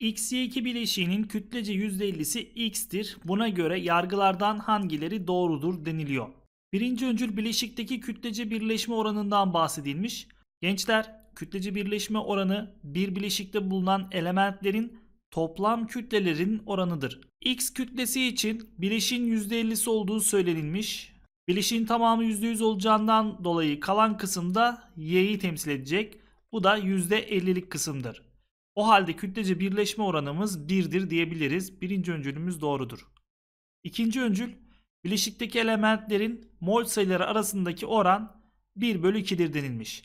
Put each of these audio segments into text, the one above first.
XY2 bileşiğinin kütlece %50'si X'tir. Buna göre yargılardan hangileri doğrudur deniliyor. Birinci öncül bileşikteki kütlece birleşme oranından bahsedilmiş. Gençler kütlece birleşme oranı bir bileşikte bulunan elementlerin toplam kütlelerin oranıdır. X kütlesi için bileşin %50'si olduğu söylenilmiş. Bileşin tamamı %100 olacağından dolayı kalan kısımda Y'yi temsil edecek. Bu da %50'lik kısımdır. O halde kütlece birleşme oranımız 1'dir diyebiliriz. Birinci öncülümüz doğrudur. İkinci öncül bileşikteki elementlerin mol sayıları arasındaki oran 1 bölü 2'dir denilmiş.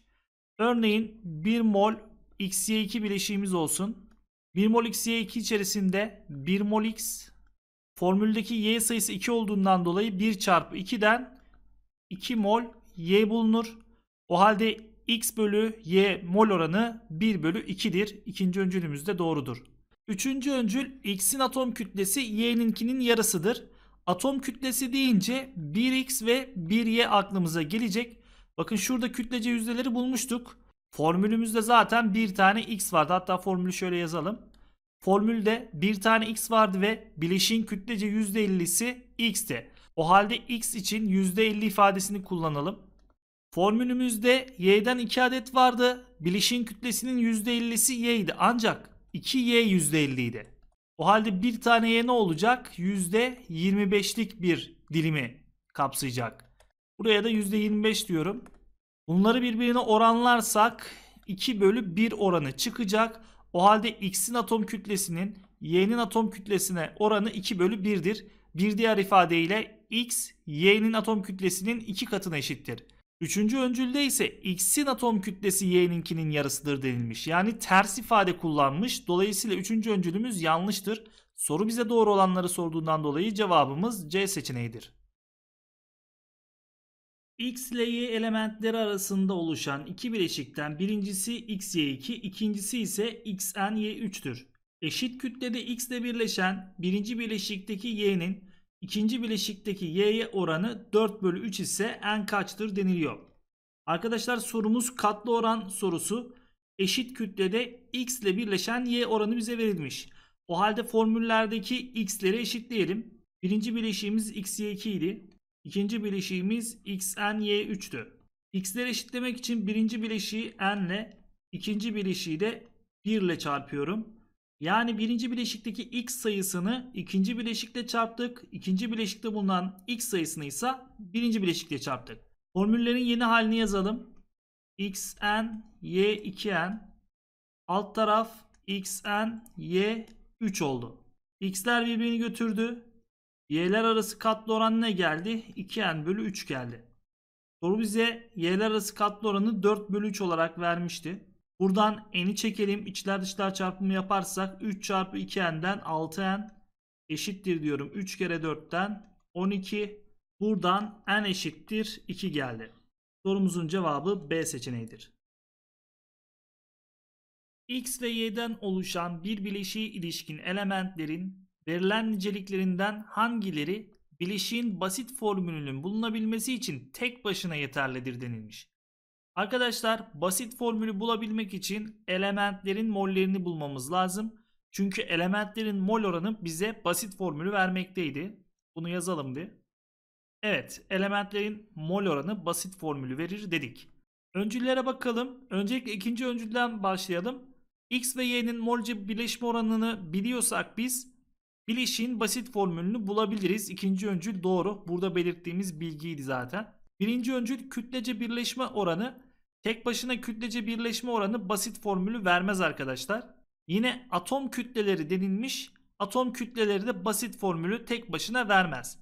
Örneğin 1 mol XY2 bileşiğimiz olsun. 1 mol XY2 içerisinde 1 mol X formüldeki Y sayısı 2 olduğundan dolayı 1 çarpı 2'den 2 mol Y bulunur. O halde x bölü y mol oranı 1 bölü 2'dir. İkinci öncülümüz de doğrudur. Üçüncü öncül x'in atom kütlesi y'ninkinin yarısıdır. Atom kütlesi deyince 1x ve 1y aklımıza gelecek. Bakın şurada kütlece yüzdeleri bulmuştuk. Formülümüzde zaten bir tane x vardı. Hatta formülü şöyle yazalım. Formülde bir tane x vardı ve bileşin kütlece %50'si x'ti. O halde x için %50 ifadesini kullanalım. Formülümüzde y'den 2 adet vardı. Bileşin kütlesinin %50'si y idi. Ancak 2y %50 idi. O halde bir tane y ne olacak? %25'lik bir dilimi kapsayacak. Buraya da %25 diyorum. Bunları birbirine oranlarsak 2 bölü 1 oranı çıkacak. O halde x'in atom kütlesinin y'nin atom kütlesine oranı 2 bölü 1'dir. Bir diğer ifadeyle x y'nin atom kütlesinin 2 katına eşittir. Üçüncü öncülde ise x'in atom kütlesi y'ninkinin yarısıdır denilmiş. Yani ters ifade kullanmış. Dolayısıyla üçüncü öncülümüz yanlıştır. Soru bize doğru olanları sorduğundan dolayı cevabımız C seçeneğidir. X ile Y elementleri arasında oluşan iki bileşikten birincisi XY2, ikincisi ise XNY3'tür. Eşit kütlede X ile birleşen birinci bileşikteki Y'nin İkinci bileşikteki y'ye oranı 4 bölü 3 ise n kaçtır deniliyor. Arkadaşlar sorumuz katlı oran sorusu. Eşit kütlede x ile birleşen y oranı bize verilmiş. O halde formüllerdeki x'leri eşitleyelim. Birinci bileşiğimiz xy2 idi. İkinci bileşiğimiz xny3'tü. X'leri eşitlemek için birinci bileşiği n ile ikinci bileşiği de 1 ile çarpıyorum. Yani birinci bileşikteki x sayısını ikinci bileşikle çarptık. İkinci bileşikte bulunan x sayısını ise birinci bileşikle çarptık. Formüllerin yeni halini yazalım. xn, y2n. Alt taraf xn, y 3 oldu. x'ler birbirini götürdü. y'ler arası katlı oran ne geldi? 2n bölü 3 geldi. Soru bize y'ler arası katlı oranı 4 bölü 3 olarak vermişti. Buradan n'i çekelim. İçler dışlar çarpımı yaparsak 3 çarpı 2n'den 6n eşittir diyorum. 3 kere 4'ten 12. Buradan n eşittir 2 geldi. Sorumuzun cevabı B seçeneğidir. X ve Y'den oluşan bir bileşiği ilişkin elementlerin verilen niceliklerinden hangileri bileşiğin basit formülünün bulunabilmesi için tek başına yeterlidir denilmiş. Arkadaşlar basit formülü bulabilmek için elementlerin mollerini bulmamız lazım. Çünkü elementlerin mol oranı bize basit formülü vermekteydi. Bunu yazalım bir. Evet elementlerin mol oranı basit formülü verir dedik. Öncüllere bakalım. Öncelikle ikinci öncülden başlayalım. X ve Y'nin molce bileşme oranını biliyorsak biz bileşiğin basit formülünü bulabiliriz. İkinci öncül doğru. Burada belirttiğimiz bilgiydi zaten. Birinci öncül kütlece birleşme oranı tek başına kütlece birleşme oranı basit formülü vermez arkadaşlar. Yine atom kütleleri denilmiş. Atom kütleleri de basit formülü tek başına vermez.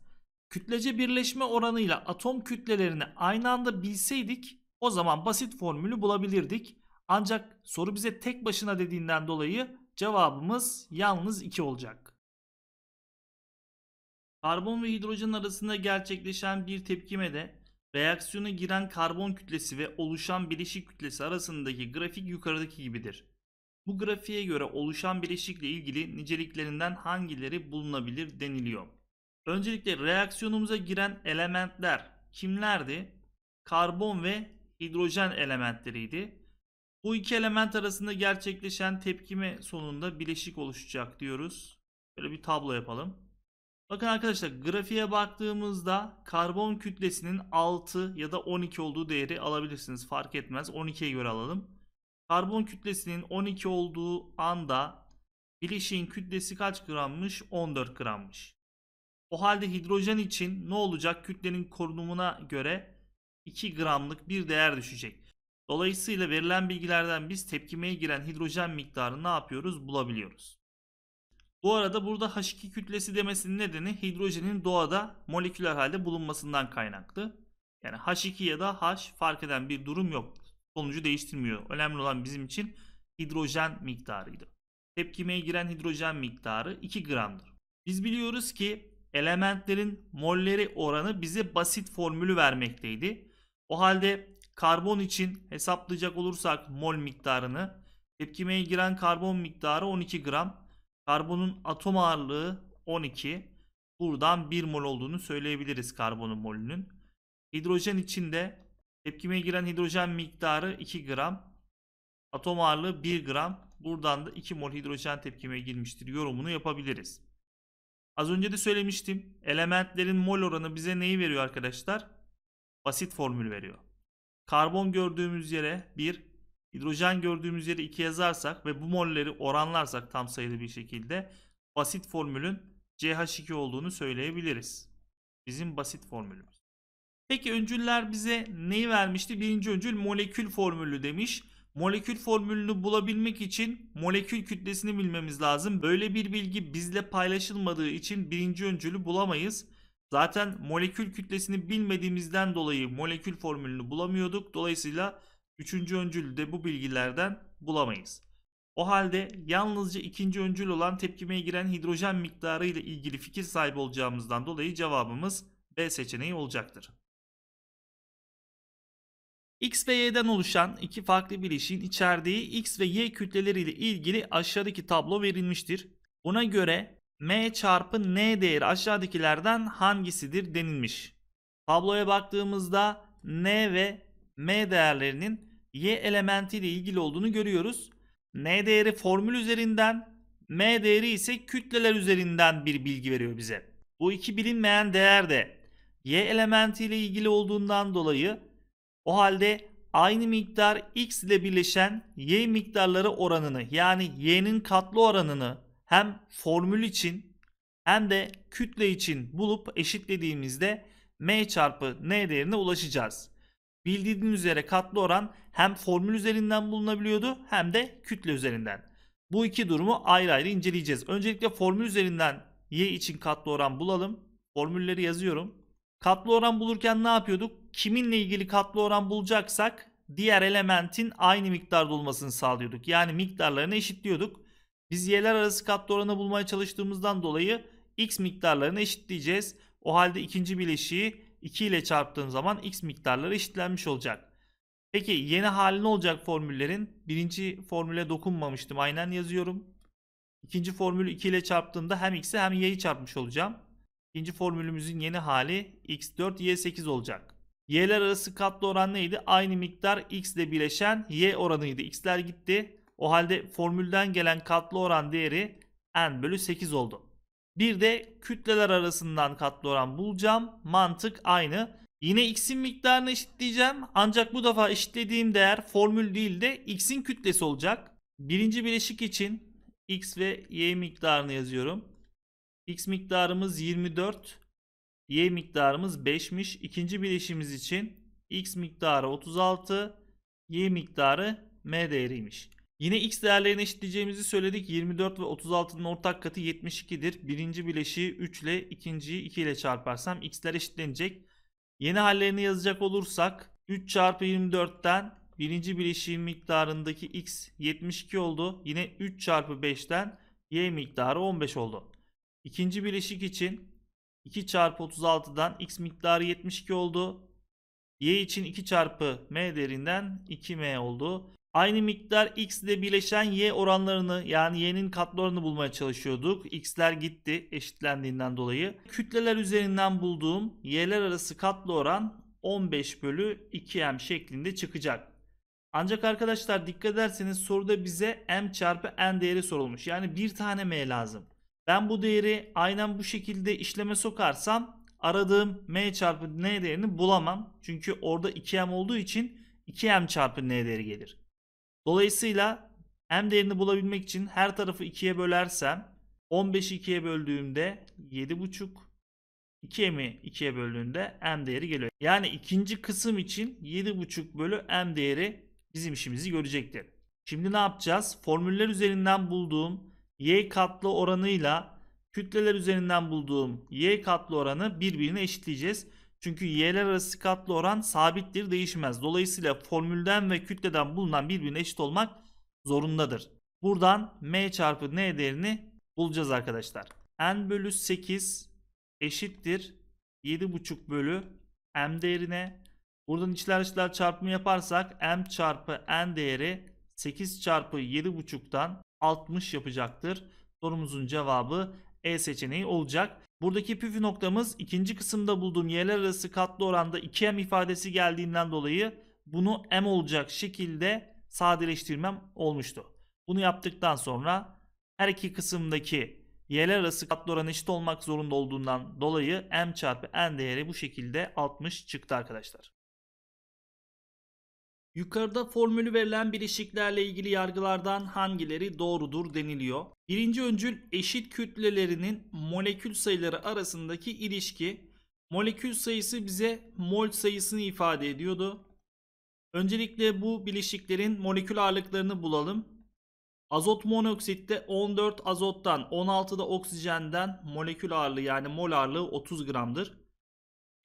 Kütlece birleşme oranıyla atom kütlelerini aynı anda bilseydik o zaman basit formülü bulabilirdik. Ancak soru bize tek başına dediğinden dolayı cevabımız yalnız 2 olacak. Karbon ve hidrojen arasında gerçekleşen bir tepkime de Reaksiyona giren karbon kütlesi ve oluşan bileşik kütlesi arasındaki grafik yukarıdaki gibidir. Bu grafiğe göre oluşan bileşikle ilgili niceliklerinden hangileri bulunabilir deniliyor. Öncelikle reaksiyonumuza giren elementler kimlerdi? Karbon ve hidrojen elementleriydi. Bu iki element arasında gerçekleşen tepkime sonunda bileşik oluşacak diyoruz. Böyle bir tablo yapalım. Bakın arkadaşlar grafiğe baktığımızda karbon kütlesinin 6 ya da 12 olduğu değeri alabilirsiniz. Fark etmez. 12'ye göre alalım. Karbon kütlesinin 12 olduğu anda bileşiğin kütlesi kaç grammış? 14 grammış. O halde hidrojen için ne olacak? Kütlenin korunumuna göre 2 gramlık bir değer düşecek. Dolayısıyla verilen bilgilerden biz tepkimeye giren hidrojen miktarını ne yapıyoruz? Bulabiliyoruz. Bu arada burada H2 kütlesi demesinin nedeni hidrojenin doğada moleküler halde bulunmasından kaynaklı. Yani H2 ya da H fark eden bir durum yok. Sonucu değiştirmiyor. Önemli olan bizim için hidrojen miktarıydı. Tepkimeye giren hidrojen miktarı 2 gramdır. Biz biliyoruz ki elementlerin molleri oranı bize basit formülü vermekteydi. O halde karbon için hesaplayacak olursak mol miktarını tepkimeye giren karbon miktarı 12 gram. Karbonun atom ağırlığı 12. Buradan 1 mol olduğunu söyleyebiliriz karbonun molünün. Hidrojen içinde tepkime giren hidrojen miktarı 2 gram. Atom ağırlığı 1 gram. Buradan da 2 mol hidrojen tepkime girmiştir yorumunu yapabiliriz. Az önce de söylemiştim. Elementlerin mol oranı bize neyi veriyor arkadaşlar? Basit formül veriyor. Karbon gördüğümüz yere 1, Hidrojen gördüğümüz yeri 2 yazarsak ve bu molleri oranlarsak tam sayılı bir şekilde basit formülün CH2 olduğunu söyleyebiliriz. Bizim basit formülümüz. Peki öncüller bize neyi vermişti? Birinci öncül molekül formülü demiş. Molekül formülünü bulabilmek için molekül kütlesini bilmemiz lazım. Böyle bir bilgi bizle paylaşılmadığı için birinci öncülü bulamayız. Zaten molekül kütlesini bilmediğimizden dolayı molekül formülünü bulamıyorduk. Dolayısıyla Üçüncü öncülü de bu bilgilerden bulamayız. O halde yalnızca ikinci öncül olan tepkimeye giren hidrojen miktarı ile ilgili fikir sahibi olacağımızdan dolayı cevabımız B seçeneği olacaktır. X ve Y'den oluşan iki farklı bileşiğin içerdiği X ve Y kütleleri ile ilgili aşağıdaki tablo verilmiştir. Buna göre M çarpı N değeri aşağıdakilerden hangisidir denilmiş. Tabloya baktığımızda N ve M değerlerinin y elementi ile ilgili olduğunu görüyoruz. n değeri formül üzerinden, m değeri ise kütleler üzerinden bir bilgi veriyor bize. Bu iki bilinmeyen değer de y elementi ile ilgili olduğundan dolayı o halde aynı miktar x ile birleşen y miktarları oranını yani y'nin katlı oranını hem formül için hem de kütle için bulup eşitlediğimizde m çarpı n değerine ulaşacağız. Bildiğiniz üzere katlı oran hem formül üzerinden bulunabiliyordu hem de kütle üzerinden. Bu iki durumu ayrı ayrı inceleyeceğiz. Öncelikle formül üzerinden y için katlı oran bulalım. Formülleri yazıyorum. Katlı oran bulurken ne yapıyorduk? Kiminle ilgili katlı oran bulacaksak diğer elementin aynı miktarda olmasını sağlıyorduk. Yani miktarlarını eşitliyorduk. Biz y'ler arası katlı oranı bulmaya çalıştığımızdan dolayı x miktarlarını eşitleyeceğiz. O halde ikinci bileşiği 2 ile çarptığın zaman x miktarları eşitlenmiş olacak. Peki yeni hali ne olacak formüllerin? Birinci formüle dokunmamıştım. Aynen yazıyorum. İkinci formülü 2 ile çarptığımda hem x'i hem y'yi çarpmış olacağım. İkinci formülümüzün yeni hali x4 y8 olacak. Y'ler arası katlı oran neydi? Aynı miktar x ile bileşen y oranıydı. X'ler gitti. O halde formülden gelen katlı oran değeri n bölü 8 oldu. Bir de kütleler arasından katlı oran bulacağım. Mantık aynı. Yine x'in miktarını eşitleyeceğim. Ancak bu defa eşitlediğim değer formül değil de x'in kütlesi olacak. Birinci bileşik için x ve y miktarını yazıyorum. x miktarımız 24, y miktarımız 5'miş. İkinci bileşimiz için x miktarı 36, y miktarı m değeriymiş. Yine x değerlerini eşitleyeceğimizi söyledik. 24 ve 36'nın ortak katı 72'dir. Birinci bileşiği 3 ile ikinciyi 2 ile çarparsam x'ler eşitlenecek. Yeni hallerini yazacak olursak 3 çarpı 24'ten birinci bileşiğin miktarındaki x 72 oldu. Yine 3 çarpı 5'ten y miktarı 15 oldu. İkinci bileşik için 2 çarpı 36'dan x miktarı 72 oldu. Y için 2 çarpı m değerinden 2m oldu. Aynı miktar x ile birleşen y oranlarını yani y'nin katlı oranını bulmaya çalışıyorduk. x'ler gitti eşitlendiğinden dolayı. Kütleler üzerinden bulduğum y'ler arası katlı oran 15 bölü 2m şeklinde çıkacak. Ancak arkadaşlar dikkat ederseniz soruda bize m çarpı n değeri sorulmuş. Yani bir tane m lazım. Ben bu değeri aynen bu şekilde işleme sokarsam aradığım m çarpı n değerini bulamam. Çünkü orada 2m olduğu için 2m çarpı n değeri gelir. Dolayısıyla m değerini bulabilmek için her tarafı 2'ye bölersem 15'i 2'ye böldüğümde 7,5 2m'i 2'ye böldüğünde m değeri geliyor. Yani ikinci kısım için 7,5 bölü m değeri bizim işimizi görecektir. Şimdi ne yapacağız? Formüller üzerinden bulduğum y katlı oranıyla kütleler üzerinden bulduğum y katlı oranı birbirine eşitleyeceğiz. Çünkü y'ler arası katlı oran sabittir değişmez. Dolayısıyla formülden ve kütleden bulunan birbirine eşit olmak zorundadır. Buradan m çarpı n değerini bulacağız arkadaşlar. n bölü 8 eşittir 7,5 bölü m değerine. Buradan içler dışlar çarpımı yaparsak m çarpı n değeri 8 çarpı 7,5'tan 60 yapacaktır. Sorumuzun cevabı e seçeneği olacak. Buradaki püf noktamız ikinci kısımda bulduğum yerler arası katlı oranda 2M ifadesi geldiğinden dolayı bunu M olacak şekilde sadeleştirmem olmuştu. Bunu yaptıktan sonra her iki kısımdaki yerler arası katlı oran eşit olmak zorunda olduğundan dolayı M çarpı N değeri bu şekilde 60 çıktı arkadaşlar. Yukarıda formülü verilen bileşiklerle ilgili yargılardan hangileri doğrudur deniliyor. Birinci öncül eşit kütlelerinin molekül sayıları arasındaki ilişki. Molekül sayısı bize mol sayısını ifade ediyordu. Öncelikle bu bileşiklerin molekül ağırlıklarını bulalım. Azot monoksitte 14 azottan 16 da oksijenden molekül ağırlığı yani mol ağırlığı 30 gramdır.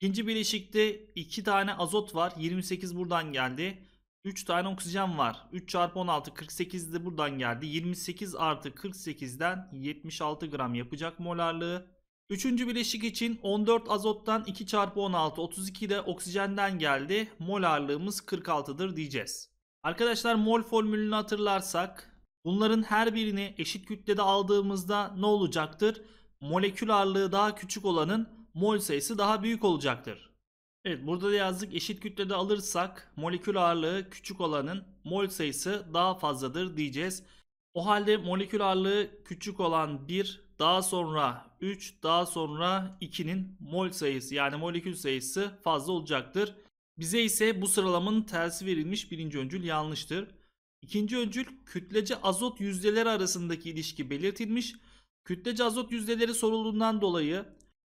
İkinci bileşikte 2 tane azot var. 28 buradan geldi. 3 tane oksijen var. 3 çarpı 16 48 de buradan geldi. 28 artı 48'den 76 gram yapacak molarlığı. Üçüncü bileşik için 14 azottan 2 çarpı 16 32 de oksijenden geldi. Molarlığımız 46'dır diyeceğiz. Arkadaşlar mol formülünü hatırlarsak bunların her birini eşit kütlede aldığımızda ne olacaktır? Molekül ağırlığı daha küçük olanın mol sayısı daha büyük olacaktır. Evet burada da yazdık eşit kütlede alırsak molekül ağırlığı küçük olanın mol sayısı daha fazladır diyeceğiz. O halde molekül ağırlığı küçük olan 1 daha sonra 3 daha sonra 2'nin mol sayısı yani molekül sayısı fazla olacaktır. Bize ise bu sıralamanın tersi verilmiş birinci öncül yanlıştır. İkinci öncül kütlece azot yüzdeleri arasındaki ilişki belirtilmiş. Kütlece azot yüzdeleri sorulduğundan dolayı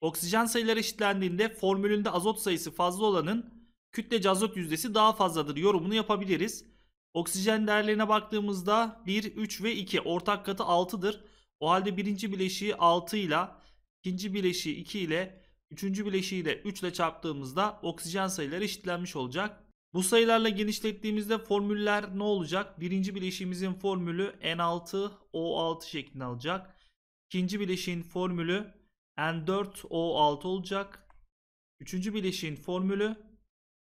Oksijen sayıları eşitlendiğinde formülünde azot sayısı fazla olanın kütlece azot yüzdesi daha fazladır yorumunu yapabiliriz. Oksijen değerlerine baktığımızda 1, 3 ve 2 ortak katı 6'dır. O halde birinci bileşiği 6 ile, ikinci bileşiği 2 ile, üçüncü bileşiği de 3 ile çarptığımızda oksijen sayıları eşitlenmiş olacak. Bu sayılarla genişlettiğimizde formüller ne olacak? Birinci bileşiğimizin formülü N6O6 şeklinde alacak. İkinci bileşiğin formülü N4O6 olacak. Üçüncü bileşiğin formülü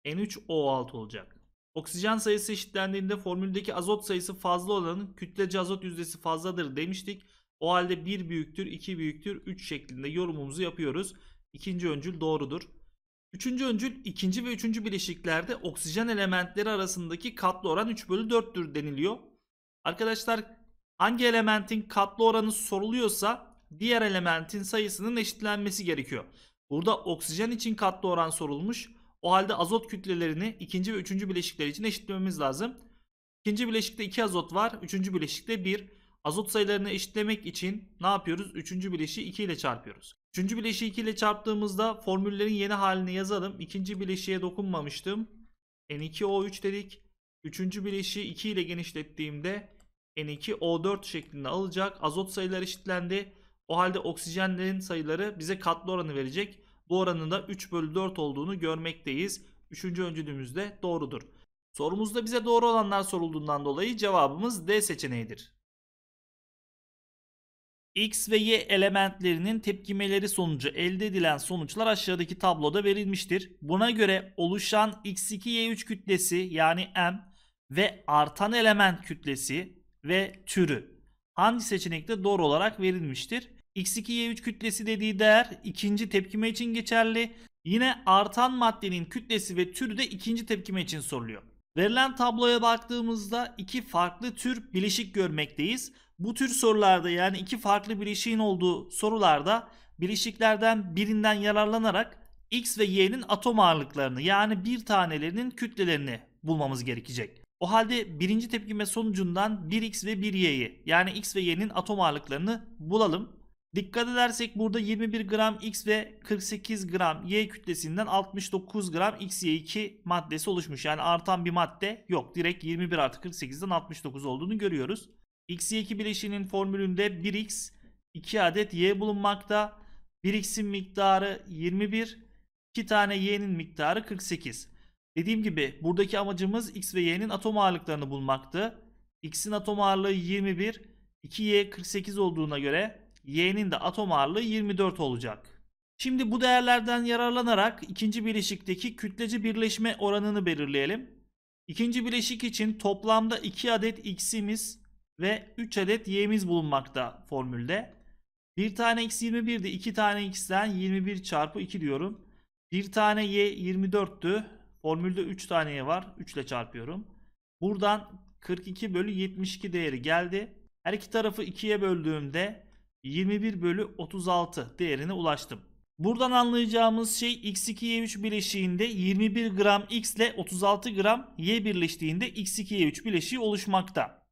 N3O6 olacak. Oksijen sayısı eşitlendiğinde formüldeki azot sayısı fazla olanın kütlece azot yüzdesi fazladır demiştik. O halde 1 büyüktür, 2 büyüktür, 3 şeklinde yorumumuzu yapıyoruz. İkinci öncül doğrudur. Üçüncü öncül ikinci ve üçüncü bileşiklerde oksijen elementleri arasındaki katlı oran 3 bölü 4'tür deniliyor. Arkadaşlar hangi elementin katlı oranı soruluyorsa diğer elementin sayısının eşitlenmesi gerekiyor. Burada oksijen için katlı oran sorulmuş. O halde azot kütlelerini ikinci ve üçüncü bileşikler için eşitlememiz lazım. İkinci bileşikte 2 azot var. Üçüncü bileşikte 1. Azot sayılarını eşitlemek için ne yapıyoruz? Üçüncü bileşiği 2 ile çarpıyoruz. Üçüncü bileşiği 2 ile çarptığımızda formüllerin yeni halini yazalım. İkinci bileşiğe dokunmamıştım. N2O3 dedik. Üçüncü bileşiği 2 ile genişlettiğimde N2O4 şeklinde alacak. Azot sayıları eşitlendi. O halde oksijenlerin sayıları bize katlı oranı verecek. Bu oranın da 3 bölü 4 olduğunu görmekteyiz. Üçüncü öncülümüz de doğrudur. Sorumuzda bize doğru olanlar sorulduğundan dolayı cevabımız D seçeneğidir. X ve Y elementlerinin tepkimeleri sonucu elde edilen sonuçlar aşağıdaki tabloda verilmiştir. Buna göre oluşan X2Y3 kütlesi yani M ve artan element kütlesi ve türü hangi seçenekte doğru olarak verilmiştir? X2Y3 kütlesi dediği değer ikinci tepkime için geçerli. Yine artan maddenin kütlesi ve türü de ikinci tepkime için soruluyor. Verilen tabloya baktığımızda iki farklı tür bileşik görmekteyiz. Bu tür sorularda yani iki farklı bileşiğin olduğu sorularda bileşiklerden birinden yararlanarak X ve Y'nin atom ağırlıklarını yani bir tanelerinin kütlelerini bulmamız gerekecek. O halde birinci tepkime sonucundan 1x ve 1y'yi yani x ve y'nin atom ağırlıklarını bulalım. Dikkat edersek burada 21 gram X ve 48 gram Y kütlesinden 69 gram XY2 maddesi oluşmuş. Yani artan bir madde yok. Direkt 21 artı 48'den 69 olduğunu görüyoruz. XY2 bileşiğinin formülünde 1X 2 adet Y bulunmakta. 1X'in miktarı 21, 2 tane Y'nin miktarı 48. Dediğim gibi buradaki amacımız X ve Y'nin atom ağırlıklarını bulmaktı. X'in atom ağırlığı 21, 2Y 48 olduğuna göre y'nin de atom ağırlığı 24 olacak. Şimdi bu değerlerden yararlanarak ikinci bileşikteki kütlece birleşme oranını belirleyelim. İkinci bileşik için toplamda 2 adet x'imiz ve 3 adet y'miz bulunmakta formülde. 1 tane x 21'di. 2 tane x'ten 21 çarpı 2 diyorum. 1 tane y 24'tü. Formülde 3 tane y var. 3 ile çarpıyorum. Buradan 42 bölü 72 değeri geldi. Her iki tarafı 2'ye böldüğümde 21 bölü 36 değerine ulaştım. Buradan anlayacağımız şey x2y3 bileşiğinde 21 gram x ile 36 gram y birleştiğinde x2y3 bileşiği oluşmakta.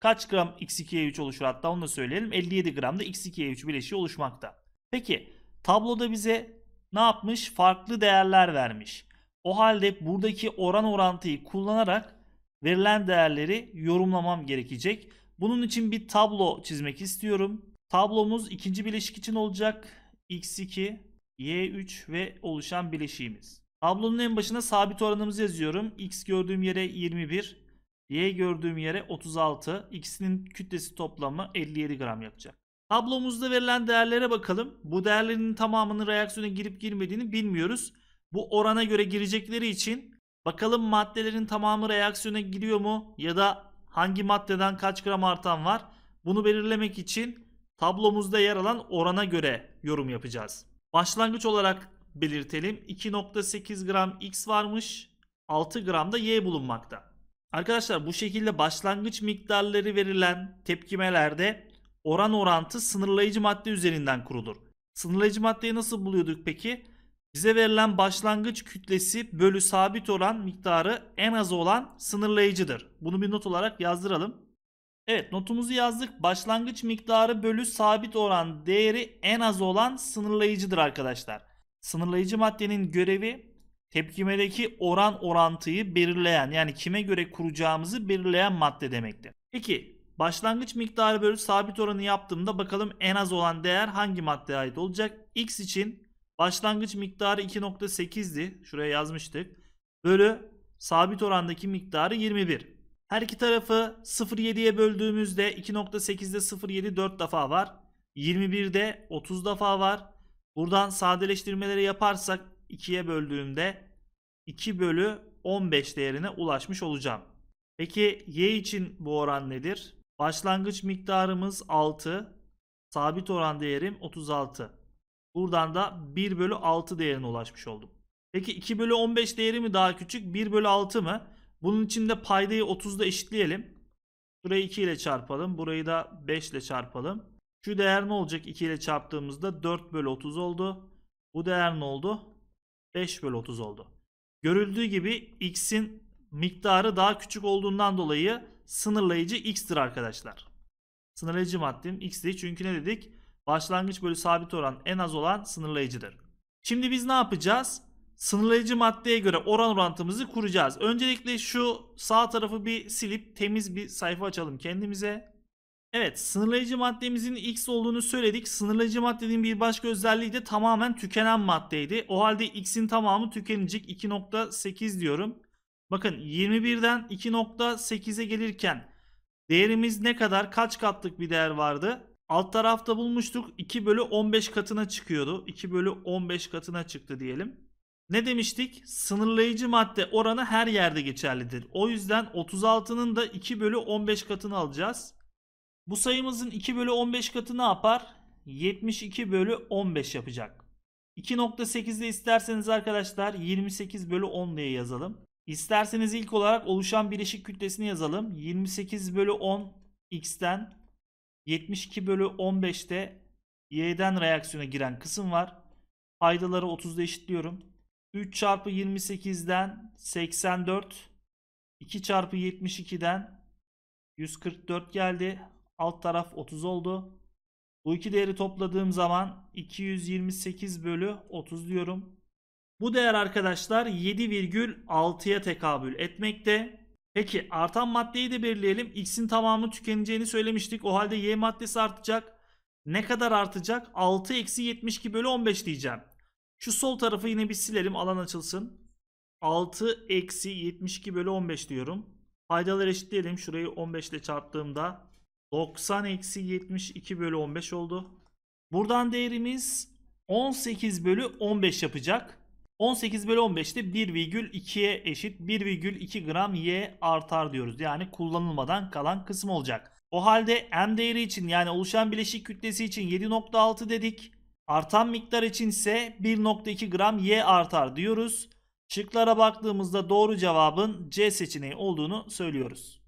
Kaç gram x2y3 oluşur hatta onu da söyleyelim. 57 gram da x2y3 bileşiği oluşmakta. Peki tabloda bize ne yapmış? Farklı değerler vermiş. O halde buradaki oran orantıyı kullanarak verilen değerleri yorumlamam gerekecek. Bunun için bir tablo çizmek istiyorum. Tablomuz ikinci bileşik için olacak. X2, Y3 ve oluşan bileşiğimiz. Tablonun en başına sabit oranımızı yazıyorum. X gördüğüm yere 21, Y gördüğüm yere 36. İkisinin kütlesi toplamı 57 gram yapacak. Tablomuzda verilen değerlere bakalım. Bu değerlerin tamamının reaksiyona girip girmediğini bilmiyoruz. Bu orana göre girecekleri için bakalım maddelerin tamamı reaksiyona giriyor mu ya da hangi maddeden kaç gram artan var? Bunu belirlemek için Tablomuzda yer alan orana göre yorum yapacağız. Başlangıç olarak belirtelim. 2.8 gram X varmış. 6 gram da Y bulunmakta. Arkadaşlar bu şekilde başlangıç miktarları verilen tepkimelerde oran orantı sınırlayıcı madde üzerinden kurulur. Sınırlayıcı maddeyi nasıl buluyorduk peki? Bize verilen başlangıç kütlesi bölü sabit oran miktarı en az olan sınırlayıcıdır. Bunu bir not olarak yazdıralım. Evet notumuzu yazdık. Başlangıç miktarı bölü sabit oran değeri en az olan sınırlayıcıdır arkadaşlar. Sınırlayıcı maddenin görevi tepkimedeki oran orantıyı belirleyen yani kime göre kuracağımızı belirleyen madde demektir. Peki başlangıç miktarı bölü sabit oranı yaptığımda bakalım en az olan değer hangi maddeye ait olacak? X için başlangıç miktarı 2.8'di. Şuraya yazmıştık. Bölü sabit orandaki miktarı 21. Her iki tarafı 0.7'ye böldüğümüzde 2.8'de 0.7 4 defa var. 21'de 30 defa var. Buradan sadeleştirmeleri yaparsak 2'ye böldüğümde 2 bölü 15 değerine ulaşmış olacağım. Peki y için bu oran nedir? Başlangıç miktarımız 6. Sabit oran değerim 36. Buradan da 1 bölü 6 değerine ulaşmış oldum. Peki 2 bölü 15 değeri mi daha küçük 1 bölü 6 mı? Bunun için de paydayı 30'da eşitleyelim. Burayı 2 ile çarpalım. Burayı da 5 ile çarpalım. Şu değer ne olacak 2 ile çarptığımızda 4 bölü 30 oldu. Bu değer ne oldu? 5 bölü 30 oldu. Görüldüğü gibi x'in miktarı daha küçük olduğundan dolayı sınırlayıcı x'tir arkadaşlar. Sınırlayıcı maddim x'ti çünkü ne dedik? Başlangıç bölü sabit oran en az olan sınırlayıcıdır. Şimdi biz ne yapacağız? sınırlayıcı maddeye göre oran orantımızı kuracağız. Öncelikle şu sağ tarafı bir silip temiz bir sayfa açalım kendimize. Evet sınırlayıcı maddemizin x olduğunu söyledik. Sınırlayıcı maddenin bir başka özelliği de tamamen tükenen maddeydi. O halde x'in tamamı tükenecek 2.8 diyorum. Bakın 21'den 2.8'e gelirken değerimiz ne kadar kaç katlık bir değer vardı? Alt tarafta bulmuştuk 2 bölü 15 katına çıkıyordu. 2 bölü 15 katına çıktı diyelim. Ne demiştik? Sınırlayıcı madde oranı her yerde geçerlidir. O yüzden 36'nın da 2 bölü 15 katını alacağız. Bu sayımızın 2 bölü 15 katı ne yapar? 72 bölü 15 yapacak. 2.8'de isterseniz arkadaşlar 28 bölü 10 diye yazalım. İsterseniz ilk olarak oluşan bileşik kütlesini yazalım. 28 bölü 10 x'ten 72 bölü 15'te y'den reaksiyona giren kısım var. Faydaları 30'da eşitliyorum. 3 çarpı 28'den 84. 2 çarpı 72'den 144 geldi. Alt taraf 30 oldu. Bu iki değeri topladığım zaman 228 bölü 30 diyorum. Bu değer arkadaşlar 7,6'ya tekabül etmekte. Peki artan maddeyi de belirleyelim. X'in tamamı tükeneceğini söylemiştik. O halde Y maddesi artacak. Ne kadar artacak? 6 eksi 72 bölü 15 diyeceğim. Şu sol tarafı yine bir silelim alan açılsın. 6 eksi 72 bölü 15 diyorum. Paydaları eşitleyelim. Şurayı 15 ile çarptığımda 90 eksi 72 bölü 15 oldu. Buradan değerimiz 18 bölü 15 yapacak. 18 bölü 15'te 1,2'ye eşit 1,2 gram Y artar diyoruz. Yani kullanılmadan kalan kısım olacak. O halde M değeri için yani oluşan bileşik kütlesi için 7.6 dedik. Artan miktar için ise 1.2 gram Y artar diyoruz. Şıklara baktığımızda doğru cevabın C seçeneği olduğunu söylüyoruz.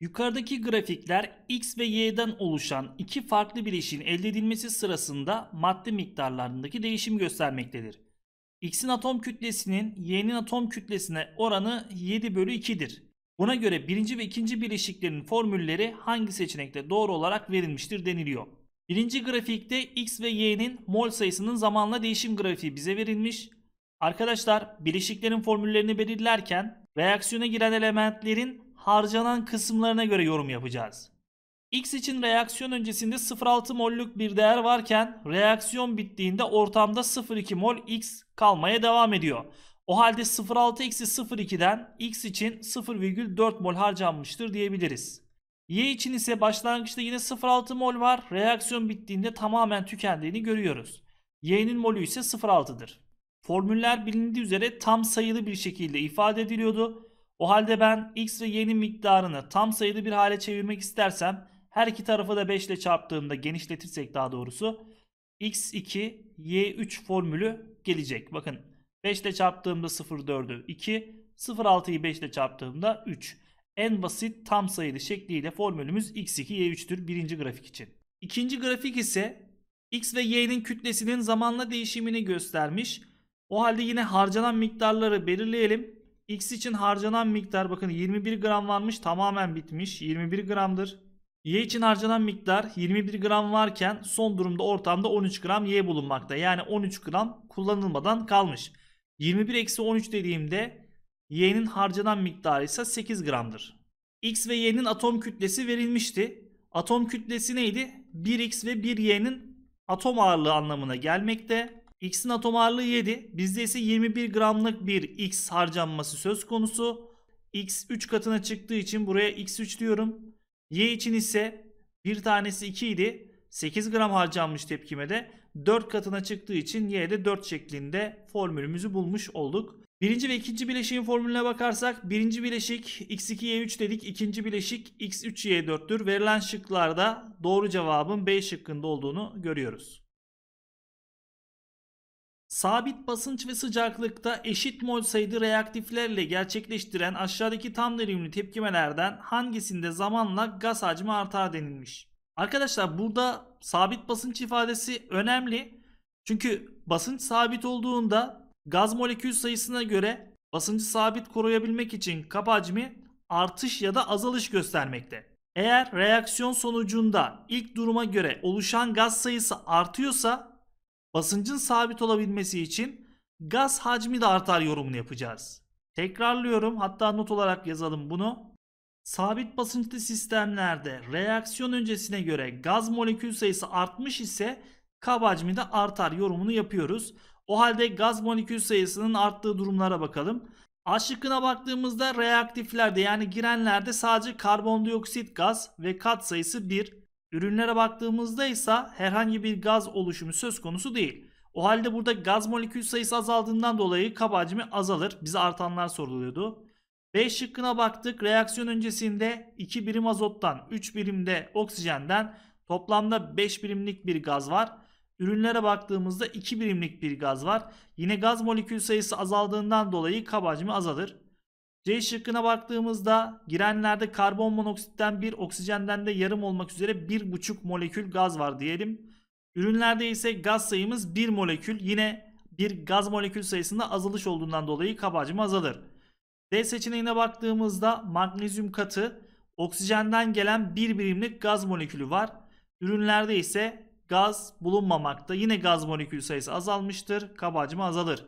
Yukarıdaki grafikler X ve Y'den oluşan iki farklı bileşiğin elde edilmesi sırasında madde miktarlarındaki değişim göstermektedir. X'in atom kütlesinin Y'nin atom kütlesine oranı 7 bölü 2'dir. Buna göre birinci ve ikinci bileşiklerin formülleri hangi seçenekte doğru olarak verilmiştir deniliyor. Birinci grafikte X ve Y'nin mol sayısının zamanla değişim grafiği bize verilmiş. Arkadaşlar bileşiklerin formüllerini belirlerken reaksiyona giren elementlerin harcanan kısımlarına göre yorum yapacağız. X için reaksiyon öncesinde 0.6 molluk bir değer varken reaksiyon bittiğinde ortamda 0.2 mol X kalmaya devam ediyor. O halde 0.6 eksi 0.2'den X için 0.4 mol harcanmıştır diyebiliriz. Y için ise başlangıçta yine 0.6 mol var. Reaksiyon bittiğinde tamamen tükendiğini görüyoruz. Y'nin molü ise 0.6'dır. Formüller bilindiği üzere tam sayılı bir şekilde ifade ediliyordu. O halde ben x ve y'nin miktarını tam sayılı bir hale çevirmek istersem her iki tarafı da 5 ile çarptığımda genişletirsek daha doğrusu x2 y3 formülü gelecek. Bakın 5 ile çarptığımda 0 2 0,6'yı 5 ile çarptığımda 3. En basit tam sayılı şekliyle formülümüz x2y3'tür birinci grafik için. İkinci grafik ise x ve y'nin kütlesinin zamanla değişimini göstermiş. O halde yine harcanan miktarları belirleyelim. X için harcanan miktar bakın 21 gram varmış tamamen bitmiş 21 gramdır. Y için harcanan miktar 21 gram varken son durumda ortamda 13 gram Y bulunmakta. Yani 13 gram kullanılmadan kalmış. 21 eksi 13 dediğimde Y'nin harcanan miktarı ise 8 gramdır. X ve Y'nin atom kütlesi verilmişti. Atom kütlesi neydi? 1X ve 1Y'nin atom ağırlığı anlamına gelmekte. X'in atom ağırlığı 7. Bizde ise 21 gramlık bir X harcanması söz konusu. X 3 katına çıktığı için buraya X3 diyorum. Y için ise bir tanesi 2 idi. 8 gram harcanmış tepkime de 4 katına çıktığı için Y'de 4 şeklinde formülümüzü bulmuş olduk. Birinci ve ikinci bileşiğin formülüne bakarsak birinci bileşik x2y3 dedik. ikinci bileşik x3y4'tür. Verilen şıklarda doğru cevabın B şıkkında olduğunu görüyoruz. Sabit basınç ve sıcaklıkta eşit mol sayıda reaktiflerle gerçekleştiren aşağıdaki tam verimli tepkimelerden hangisinde zamanla gaz hacmi artar denilmiş. Arkadaşlar burada sabit basınç ifadesi önemli. Çünkü basınç sabit olduğunda Gaz molekül sayısına göre basıncı sabit koruyabilmek için kap hacmi artış ya da azalış göstermekte. Eğer reaksiyon sonucunda ilk duruma göre oluşan gaz sayısı artıyorsa basıncın sabit olabilmesi için gaz hacmi de artar yorumunu yapacağız. Tekrarlıyorum hatta not olarak yazalım bunu. Sabit basınçlı sistemlerde reaksiyon öncesine göre gaz molekül sayısı artmış ise kab hacmi de artar yorumunu yapıyoruz. O halde gaz molekül sayısının arttığı durumlara bakalım. A şıkkına baktığımızda reaktiflerde yani girenlerde sadece karbondioksit gaz ve kat sayısı 1. Ürünlere baktığımızda ise herhangi bir gaz oluşumu söz konusu değil. O halde burada gaz molekül sayısı azaldığından dolayı kap hacmi azalır. Bize artanlar soruluyordu. B şıkkına baktık. Reaksiyon öncesinde 2 birim azottan, 3 birimde oksijenden toplamda 5 birimlik bir gaz var. Ürünlere baktığımızda 2 birimlik bir gaz var. Yine gaz molekül sayısı azaldığından dolayı kab hacmi azalır. C şıkkına baktığımızda girenlerde karbon monoksitten bir oksijenden de yarım olmak üzere 1,5 molekül gaz var diyelim. Ürünlerde ise gaz sayımız 1 molekül. Yine bir gaz molekül sayısında azalış olduğundan dolayı kab hacmi azalır. D seçeneğine baktığımızda magnezyum katı oksijenden gelen bir birimlik gaz molekülü var. Ürünlerde ise gaz bulunmamakta. Yine gaz molekül sayısı azalmıştır. Kabarcıma azalır.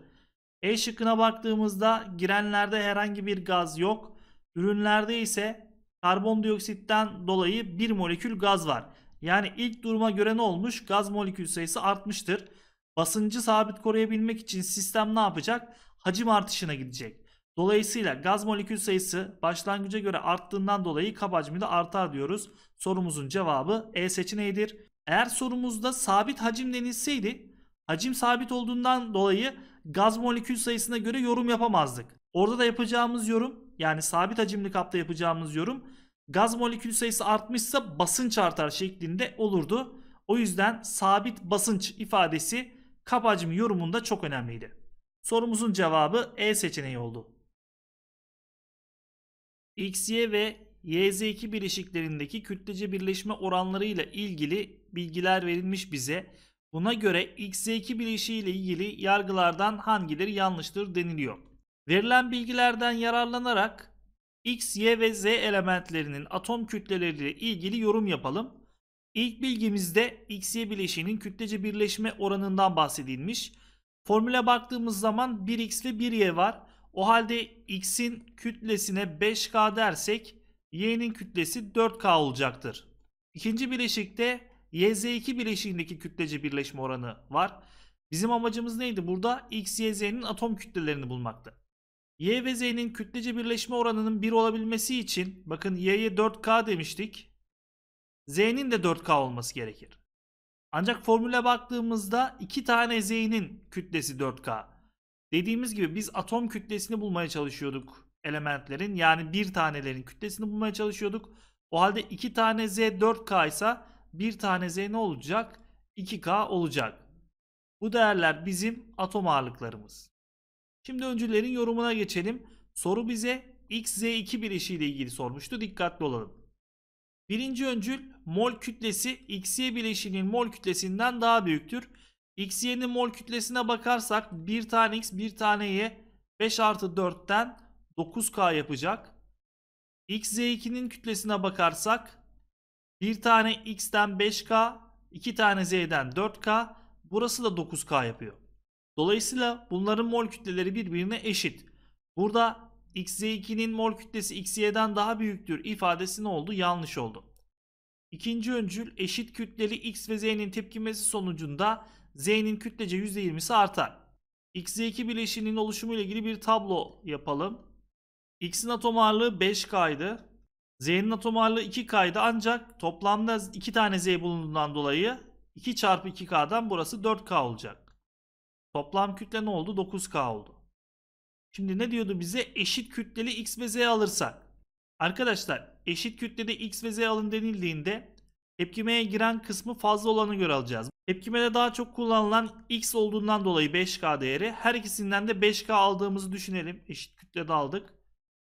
E şıkkına baktığımızda girenlerde herhangi bir gaz yok. Ürünlerde ise karbondioksitten dolayı bir molekül gaz var. Yani ilk duruma göre ne olmuş? Gaz molekül sayısı artmıştır. Basıncı sabit koruyabilmek için sistem ne yapacak? Hacim artışına gidecek. Dolayısıyla gaz molekül sayısı başlangıca göre arttığından dolayı kap hacmi de artar diyoruz. Sorumuzun cevabı E seçeneğidir. Eğer sorumuzda sabit hacim denilseydi hacim sabit olduğundan dolayı gaz molekül sayısına göre yorum yapamazdık. Orada da yapacağımız yorum yani sabit hacimli kapta yapacağımız yorum gaz molekül sayısı artmışsa basınç artar şeklinde olurdu. O yüzden sabit basınç ifadesi kap hacmi yorumunda çok önemliydi. Sorumuzun cevabı E seçeneği oldu. XY ve YZ2 bileşiklerindeki kütlece birleşme oranları ile ilgili bilgiler verilmiş bize. Buna göre xz 2 bileşiği ile ilgili yargılardan hangileri yanlıştır deniliyor. Verilen bilgilerden yararlanarak x, y ve z elementlerinin atom kütleleriyle ilgili yorum yapalım. İlk bilgimizde XY bileşiğinin kütlece birleşme oranından bahsedilmiş. Formüle baktığımız zaman 1x ile 1y var. O halde x'in kütlesine 5k dersek y'nin kütlesi 4k olacaktır. İkinci bileşikte YZ2 bileşiğindeki kütlece birleşme oranı var. Bizim amacımız neydi? Burada X, Y, atom kütlelerini bulmaktı. Y ve Z'nin kütlece birleşme oranının 1 olabilmesi için bakın Y'ye 4K demiştik. Z'nin de 4K olması gerekir. Ancak formüle baktığımızda 2 tane Z'nin kütlesi 4K. Dediğimiz gibi biz atom kütlesini bulmaya çalışıyorduk elementlerin. Yani bir tanelerin kütlesini bulmaya çalışıyorduk. O halde 2 tane Z 4K ise bir tane z ne olacak? 2k olacak. Bu değerler bizim atom ağırlıklarımız. Şimdi öncülerin yorumuna geçelim. Soru bize xz2 bileşiği ile ilgili sormuştu. Dikkatli olalım. Birinci öncül mol kütlesi xy bileşiğinin mol kütlesinden daha büyüktür. xy'nin mol kütlesine bakarsak bir tane x bir tane y 5 artı 4'ten 9k yapacak. xz2'nin kütlesine bakarsak bir tane x'ten 5k, iki tane z'den 4k, burası da 9k yapıyor. Dolayısıyla bunların mol kütleleri birbirine eşit. Burada xz 2nin mol kütlesi xy'den daha büyüktür ifadesi ne oldu? Yanlış oldu. İkinci öncül eşit kütleli x ve z'nin tepkimesi sonucunda z'nin kütlece %20'si artar. xz 2 bileşiğinin oluşumu ile ilgili bir tablo yapalım. x'in atom ağırlığı 5k'ydı. Z'nin atom ağırlığı 2K'ydı ancak toplamda 2 tane Z bulunduğundan dolayı 2 çarpı 2K'dan burası 4K olacak. Toplam kütle ne oldu? 9K oldu. Şimdi ne diyordu bize? Eşit kütleli X ve Z alırsak. Arkadaşlar eşit kütlede X ve Z alın denildiğinde tepkimeye giren kısmı fazla olanı göre alacağız. Tepkimede daha çok kullanılan X olduğundan dolayı 5K değeri her ikisinden de 5K aldığımızı düşünelim. Eşit kütlede aldık.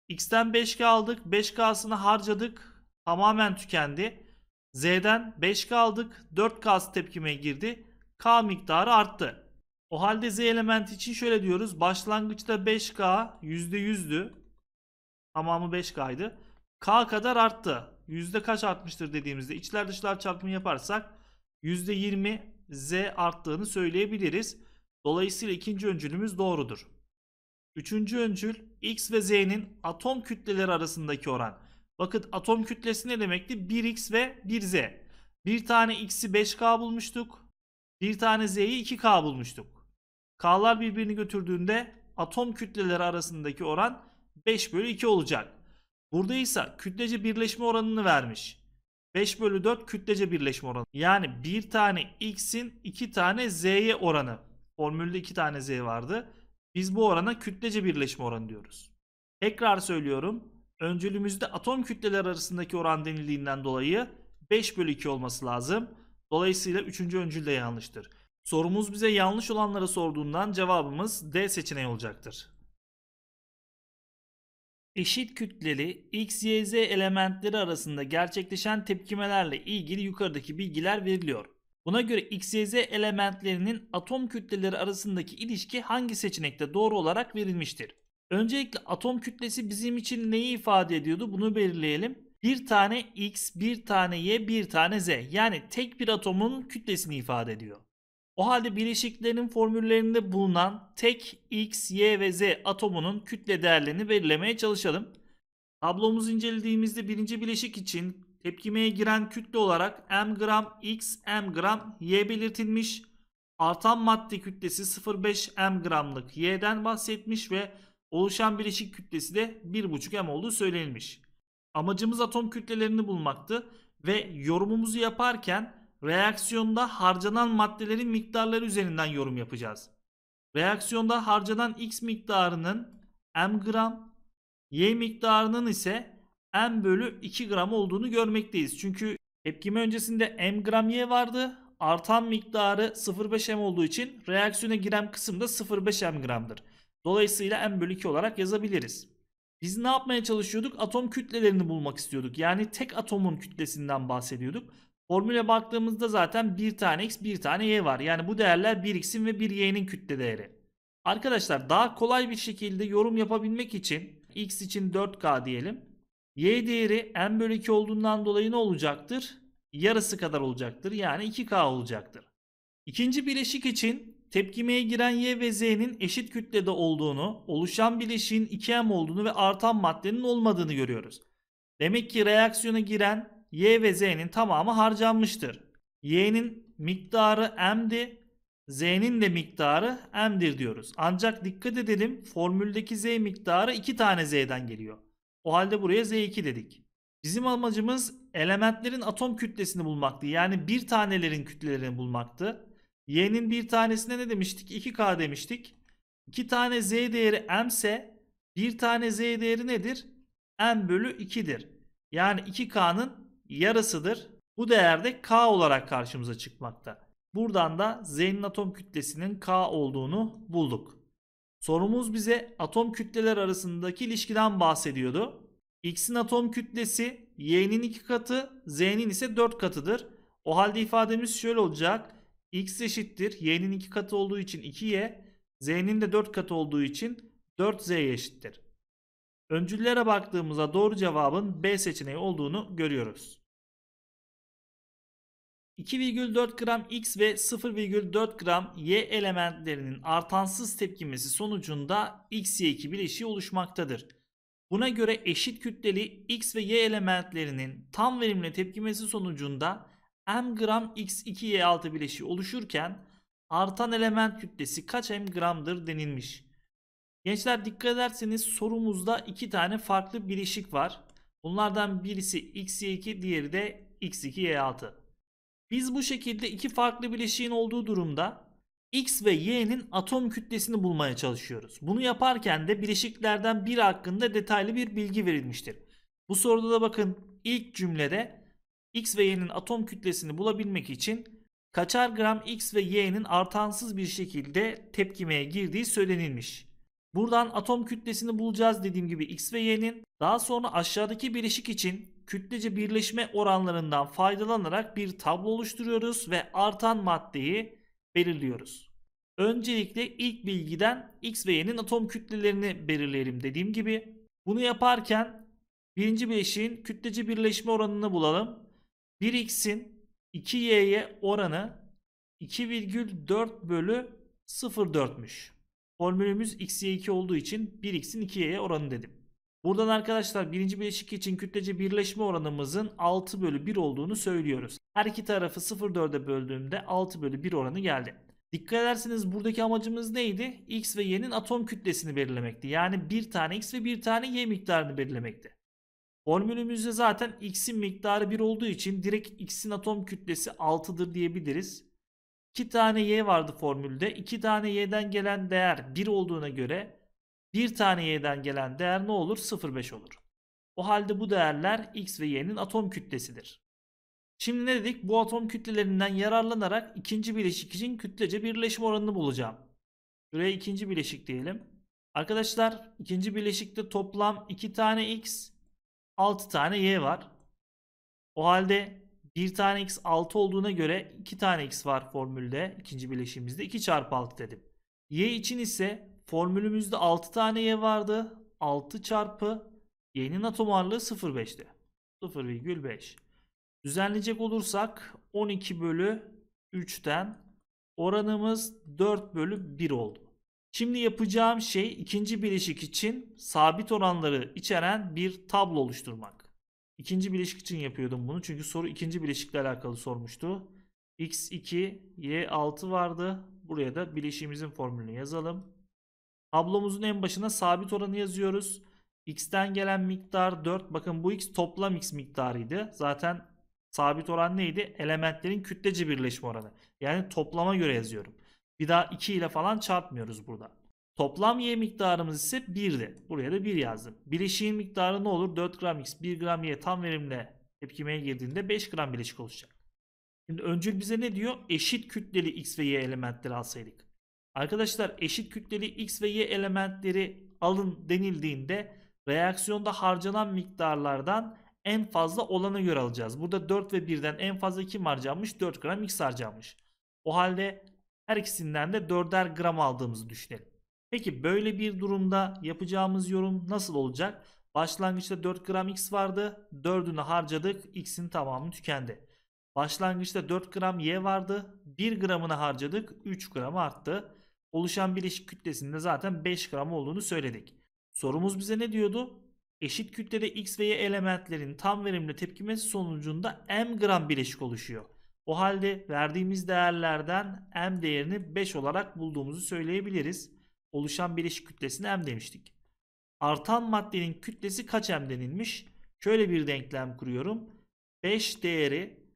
X'ten 5K aldık. 5K'sını harcadık. Tamamen tükendi. Z'den 5K aldık. 4K'sı tepkime girdi. K miktarı arttı. O halde Z elementi için şöyle diyoruz. Başlangıçta 5K %100'dü. Tamamı 5K'ydı. K kadar arttı. Yüzde kaç artmıştır dediğimizde içler dışlar çarpımı yaparsak %20 Z arttığını söyleyebiliriz. Dolayısıyla ikinci öncülümüz doğrudur. Üçüncü öncül x ve z'nin atom kütleleri arasındaki oran. Bakın atom kütlesi ne demekti? 1x ve 1z. Bir tane x'i 5k bulmuştuk. Bir tane z'yi 2k bulmuştuk. K'lar birbirini götürdüğünde atom kütleleri arasındaki oran 5 bölü 2 olacak. Burada ise kütlece birleşme oranını vermiş. 5 bölü 4 kütlece birleşme oranı. Yani bir tane x'in 2 tane z'ye oranı. Formülde 2 tane z vardı. Biz bu orana kütlece birleşme oranı diyoruz. Tekrar söylüyorum. Öncülümüzde atom kütleler arasındaki oran denildiğinden dolayı 5 bölü 2 olması lazım. Dolayısıyla 3. öncül de yanlıştır. Sorumuz bize yanlış olanları sorduğundan cevabımız D seçeneği olacaktır. Eşit kütleli X, Y, Z elementleri arasında gerçekleşen tepkimelerle ilgili yukarıdaki bilgiler veriliyor. Buna göre XYZ elementlerinin atom kütleleri arasındaki ilişki hangi seçenekte doğru olarak verilmiştir? Öncelikle atom kütlesi bizim için neyi ifade ediyordu? Bunu belirleyelim. Bir tane X, bir tane Y, bir tane Z. Yani tek bir atomun kütlesini ifade ediyor. O halde bileşiklerin formüllerinde bulunan tek X, Y ve Z atomunun kütle değerlerini belirlemeye çalışalım. Tablomuzu incelediğimizde birinci bileşik için Tepkimeye giren kütle olarak m gram x m gram y belirtilmiş. Artan madde kütlesi 0,5 m gramlık y'den bahsetmiş ve oluşan bileşik kütlesi de 1,5 m olduğu söylenilmiş. Amacımız atom kütlelerini bulmaktı ve yorumumuzu yaparken reaksiyonda harcanan maddelerin miktarları üzerinden yorum yapacağız. Reaksiyonda harcanan x miktarının m gram, y miktarının ise m bölü 2 gram olduğunu görmekteyiz. Çünkü tepkime öncesinde m gram y vardı. Artan miktarı 0,5 m olduğu için reaksiyona giren kısım da 0,5 m gramdır. Dolayısıyla m bölü 2 olarak yazabiliriz. Biz ne yapmaya çalışıyorduk? Atom kütlelerini bulmak istiyorduk. Yani tek atomun kütlesinden bahsediyorduk. Formüle baktığımızda zaten bir tane x bir tane y var. Yani bu değerler bir xin ve bir ynin kütle değeri. Arkadaşlar daha kolay bir şekilde yorum yapabilmek için x için 4k diyelim. Y değeri n bölü 2 olduğundan dolayı ne olacaktır? Yarısı kadar olacaktır. Yani 2K olacaktır. İkinci bileşik için tepkimeye giren Y ve Z'nin eşit kütlede olduğunu, oluşan bileşiğin 2M olduğunu ve artan maddenin olmadığını görüyoruz. Demek ki reaksiyona giren Y ve Z'nin tamamı harcanmıştır. Y'nin miktarı M'di, Z'nin de miktarı M'dir diyoruz. Ancak dikkat edelim formüldeki Z miktarı 2 tane Z'den geliyor. O halde buraya Z2 dedik. Bizim amacımız elementlerin atom kütlesini bulmaktı. Yani bir tanelerin kütlelerini bulmaktı. Y'nin bir tanesine ne demiştik? 2K demiştik. 2 tane Z değeri M ise bir tane Z değeri nedir? M bölü 2'dir. Yani 2K'nın yarısıdır. Bu değerde K olarak karşımıza çıkmakta. Buradan da Z'nin atom kütlesinin K olduğunu bulduk. Sorumuz bize atom kütleler arasındaki ilişkiden bahsediyordu. X'in atom kütlesi Y'nin 2 katı, Z'nin ise 4 katıdır. O halde ifademiz şöyle olacak. X eşittir Y'nin 2 katı olduğu için 2Y, Z'nin de 4 katı olduğu için 4 z eşittir. Öncüllere baktığımızda doğru cevabın B seçeneği olduğunu görüyoruz. 2,4 gram X ve 0,4 gram Y elementlerinin artansız tepkimesi sonucunda X-Y2 bileşiği oluşmaktadır. Buna göre eşit kütleli X ve Y elementlerinin tam verimli tepkimesi sonucunda M gram X2Y6 bileşiği oluşurken artan element kütlesi kaç M gramdır denilmiş. Gençler dikkat ederseniz sorumuzda iki tane farklı bileşik var. Bunlardan birisi X2 diğeri de X2Y6. Biz bu şekilde iki farklı bileşiğin olduğu durumda X ve Y'nin atom kütlesini bulmaya çalışıyoruz. Bunu yaparken de bileşiklerden bir hakkında detaylı bir bilgi verilmiştir. Bu soruda da bakın ilk cümlede X ve Y'nin atom kütlesini bulabilmek için kaçar gram X ve Y'nin artansız bir şekilde tepkimeye girdiği söylenilmiş. Buradan atom kütlesini bulacağız dediğim gibi X ve Y'nin. Daha sonra aşağıdaki bileşik için kütlece birleşme oranlarından faydalanarak bir tablo oluşturuyoruz ve artan maddeyi belirliyoruz. Öncelikle ilk bilgiden X ve Y'nin atom kütlelerini belirleyelim dediğim gibi. Bunu yaparken birinci bileşiğin kütlece birleşme oranını bulalım. 1X'in 2Y'ye oranı 2,4 bölü 0,4'müş. Formülümüz xy2 olduğu için 1x'in 2y'ye oranı dedim. Buradan arkadaşlar birinci bileşik için kütlece birleşme oranımızın 6 bölü 1 olduğunu söylüyoruz. Her iki tarafı 0,4'e böldüğümde 6 bölü 1 oranı geldi. Dikkat ederseniz buradaki amacımız neydi? X ve Y'nin atom kütlesini belirlemekti. Yani bir tane X ve bir tane Y miktarını belirlemekti. Formülümüzde zaten X'in miktarı 1 olduğu için direkt X'in atom kütlesi 6'dır diyebiliriz. 2 tane Y vardı formülde. 2 tane Y'den gelen değer 1 olduğuna göre bir tane y'den gelen değer ne olur? 0,5 olur. O halde bu değerler x ve y'nin atom kütlesidir. Şimdi ne dedik? Bu atom kütlelerinden yararlanarak ikinci bileşik için kütlece birleşim oranını bulacağım. Şuraya ikinci bileşik diyelim. Arkadaşlar ikinci bileşikte toplam 2 tane x, 6 tane y var. O halde 1 tane x 6 olduğuna göre 2 tane x var formülde ikinci bileşimimizde 2 çarpı 6 dedim. Y için ise formülümüzde 6 tane y vardı. 6 çarpı y'nin atom ağırlığı 0,5'ti. 0,5. Düzenleyecek olursak 12 bölü 3'ten oranımız 4 bölü 1 oldu. Şimdi yapacağım şey ikinci bileşik için sabit oranları içeren bir tablo oluşturmak. İkinci bileşik için yapıyordum bunu çünkü soru ikinci bileşikle alakalı sormuştu. x2, y6 vardı. Buraya da bileşiğimizin formülünü yazalım. Tablomuzun en başına sabit oranı yazıyoruz. X'ten gelen miktar 4. Bakın bu X toplam X miktarıydı. Zaten sabit oran neydi? Elementlerin kütlece birleşme oranı. Yani toplama göre yazıyorum. Bir daha 2 ile falan çarpmıyoruz burada. Toplam Y miktarımız ise 1'di. Buraya da 1 yazdım. Bileşiğin miktarı ne olur? 4 gram X, 1 gram Y tam verimle tepkimeye girdiğinde 5 gram bileşik oluşacak. Şimdi öncül bize ne diyor? Eşit kütleli X ve Y elementleri alsaydık. Arkadaşlar eşit kütleli X ve Y elementleri alın denildiğinde reaksiyonda harcanan miktarlardan en fazla olana göre alacağız. Burada 4 ve 1'den en fazla kim harcanmış? 4 gram X harcanmış. O halde her ikisinden de 4'er gram aldığımızı düşünelim. Peki böyle bir durumda yapacağımız yorum nasıl olacak? Başlangıçta 4 gram X vardı. 4'ünü harcadık. X'in tamamı tükendi. Başlangıçta 4 gram Y vardı. 1 gramını harcadık. 3 gram arttı oluşan bileşik kütlesinde zaten 5 gram olduğunu söyledik. Sorumuz bize ne diyordu? Eşit kütlede X ve Y elementlerin tam verimli tepkimesi sonucunda M gram bileşik oluşuyor. O halde verdiğimiz değerlerden M değerini 5 olarak bulduğumuzu söyleyebiliriz. Oluşan bileşik kütlesine M demiştik. Artan maddenin kütlesi kaç M denilmiş? Şöyle bir denklem kuruyorum. 5 değeri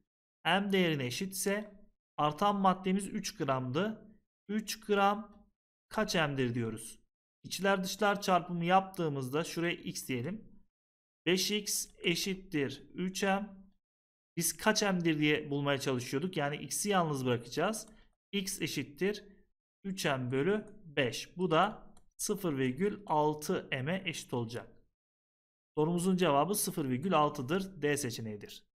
M değerine eşitse artan maddemiz 3 gramdı. 3 gram kaç m'dir diyoruz. İçler dışlar çarpımı yaptığımızda şuraya x diyelim. 5x eşittir 3m. Biz kaç m'dir diye bulmaya çalışıyorduk. Yani x'i yalnız bırakacağız. x eşittir 3m bölü 5. Bu da 0,6m'e eşit olacak. Sorumuzun cevabı 0,6'dır. D seçeneğidir.